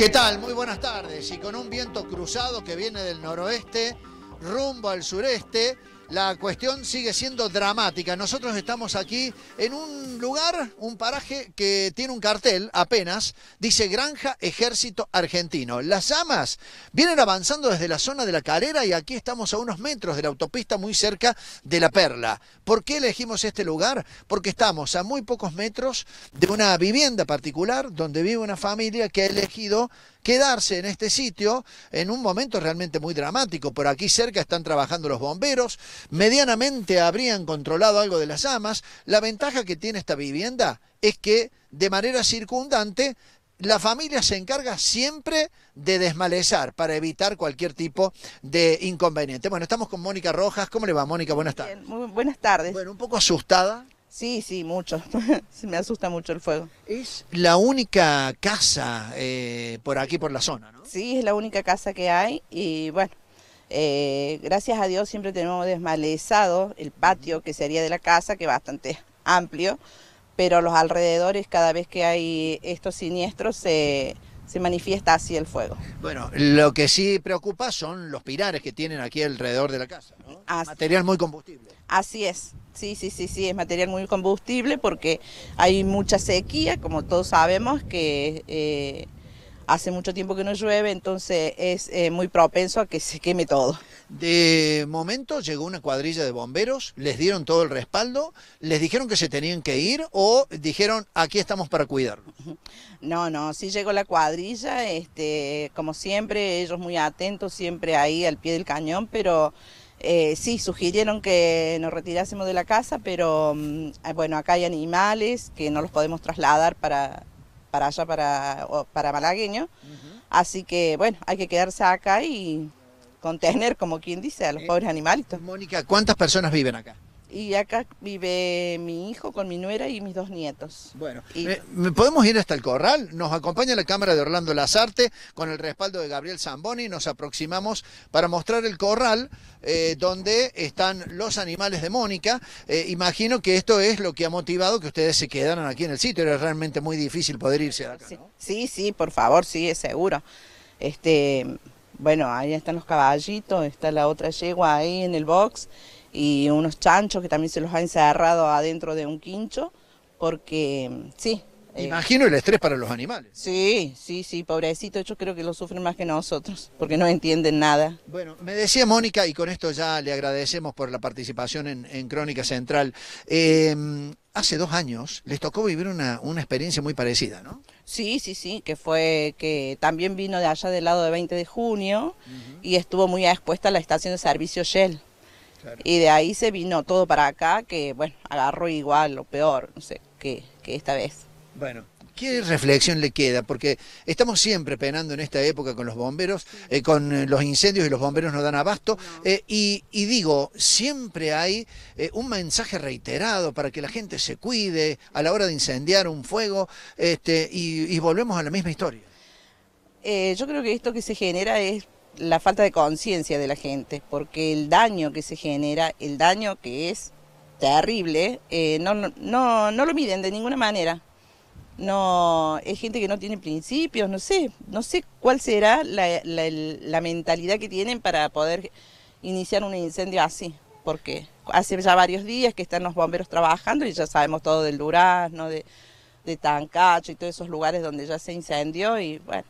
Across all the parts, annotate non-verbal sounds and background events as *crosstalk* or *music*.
¿Qué tal? Muy buenas tardes. Y con un viento cruzado que viene del noroeste rumbo al sureste, la cuestión sigue siendo dramática. Nosotros estamos aquí en un lugar, un paraje que tiene un cartel apenas, dice Granja Ejército Argentino. Las llamas vienen avanzando desde la zona de la carrera y aquí estamos a unos metros de la autopista muy cerca de La Perla. ¿Por qué elegimos este lugar? Porque estamos a muy pocos metros de una vivienda particular donde vive una familia que ha elegido quedarse en este sitio en un momento realmente muy dramático. Por aquí cerca están trabajando los bomberos, medianamente habrían controlado algo de las llamas. La ventaja que tiene esta vivienda es que de manera circundante la familia se encarga siempre de desmalezar para evitar cualquier tipo de inconveniente. Bueno, estamos con Mónica Rojas. ¿Cómo le va, Mónica? Buenas tardes. buenas tardes. Bueno, un poco asustada. Sí, sí, mucho. *laughs* me asusta mucho el fuego. Es la única casa eh, por aquí, por la zona, ¿no? Sí, es la única casa que hay y bueno, eh, gracias a Dios siempre tenemos desmalezado el patio que sería de la casa, que es bastante amplio, pero los alrededores cada vez que hay estos siniestros se manifiesta así el fuego. Bueno, lo que sí preocupa son los pirares que tienen aquí alrededor de la casa, ¿no? material muy combustible. Así es, sí, sí, sí, sí, es material muy combustible porque hay mucha sequía, como todos sabemos, que eh, hace mucho tiempo que no llueve, entonces es eh, muy propenso a que se queme todo. De momento llegó una cuadrilla de bomberos, les dieron todo el respaldo, les dijeron que se tenían que ir o dijeron aquí estamos para cuidarnos. No, no, sí llegó la cuadrilla, este, como siempre, ellos muy atentos, siempre ahí al pie del cañón, pero eh, sí, sugirieron que nos retirásemos de la casa, pero mm, eh, bueno, acá hay animales que no los podemos trasladar para para allá, para, para Malagueño. Así que, bueno, hay que quedarse acá y contener, como quien dice, a los eh, pobres animalitos. Mónica, ¿cuántas personas viven acá? Y acá vive mi hijo con mi nuera y mis dos nietos. Bueno, y... Eh, podemos ir hasta el corral. Nos acompaña la cámara de Orlando Lazarte con el respaldo de Gabriel Zamboni. Nos aproximamos para mostrar el corral eh, donde están los animales de Mónica. Eh, imagino que esto es lo que ha motivado que ustedes se quedaran aquí en el sitio. Era realmente muy difícil poder irse Sí, sí, sí, por favor, sí, es seguro. Este, bueno, ahí están los caballitos, está la otra yegua ahí en el box y unos chanchos que también se los ha encerrado adentro de un quincho, porque sí. Eh. Imagino el estrés para los animales. Sí, sí, sí, pobrecito, yo creo que lo sufren más que nosotros, porque no entienden nada. Bueno, me decía Mónica, y con esto ya le agradecemos por la participación en, Crónica Central, em, hace dos años les tocó vivir una, experiencia muy parecida, ¿no? Sí, sí, sí, que fue que también vino de allá del lado de 20 de junio y estuvo muy expuesta a la estación de servicio Shell. Y de ahí se vino todo para acá, que bueno, agarró igual lo peor, no sé, que, que esta vez. Bueno, ¿Qué reflexión le queda? Porque estamos siempre penando en esta época con los bomberos, eh, con eh, los incendios y los bomberos no dan abasto. Eh, y, digo, siempre hay un mensaje reiterado para que la gente se cuide a la hora de incendiar un fuego este, y, y volvemos a la misma historia. yo creo que esto que se genera es la falta de conciencia de la gente, porque el daño que se genera, el daño que es terrible, eh, no, no, no lo miden de ninguna manera. No, es gente que no tiene principios, no sé, no sé cuál será la, mentalidad que tienen para poder iniciar un incendio así, porque hace ya varios días que están los bomberos trabajando y ya sabemos todo del Durazno, de, de Tancacho y todos esos lugares donde ya se incendió y bueno.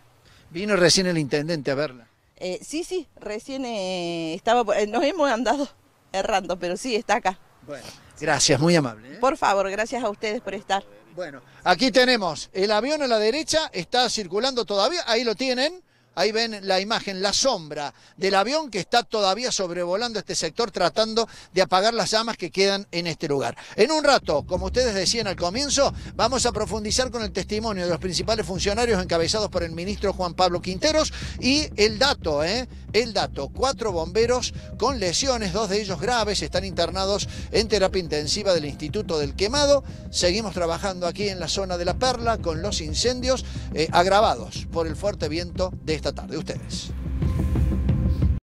Vino recién el intendente a verla. Eh, sí, sí, recién eh, estaba, eh, nos hemos andado errando, pero sí, está acá. Bueno, gracias, muy amable. Por favor, gracias a ustedes por estar. Bueno, aquí tenemos el avión a la derecha, está circulando todavía, ahí lo tienen. Ahí ven la imagen, la sombra del avión que está todavía sobrevolando este sector tratando de apagar las llamas que quedan en este lugar. En un rato, como ustedes decían al comienzo, vamos a profundizar con el testimonio de los principales funcionarios encabezados por el ministro Juan Pablo Quinteros y el dato, ¿eh? el dato. Cuatro bomberos con lesiones, dos de ellos graves, están internados en terapia intensiva del Instituto del Quemado. Seguimos trabajando aquí en la zona de La Perla con los incendios eh, agravados por el fuerte viento de esta tarde. Ustedes.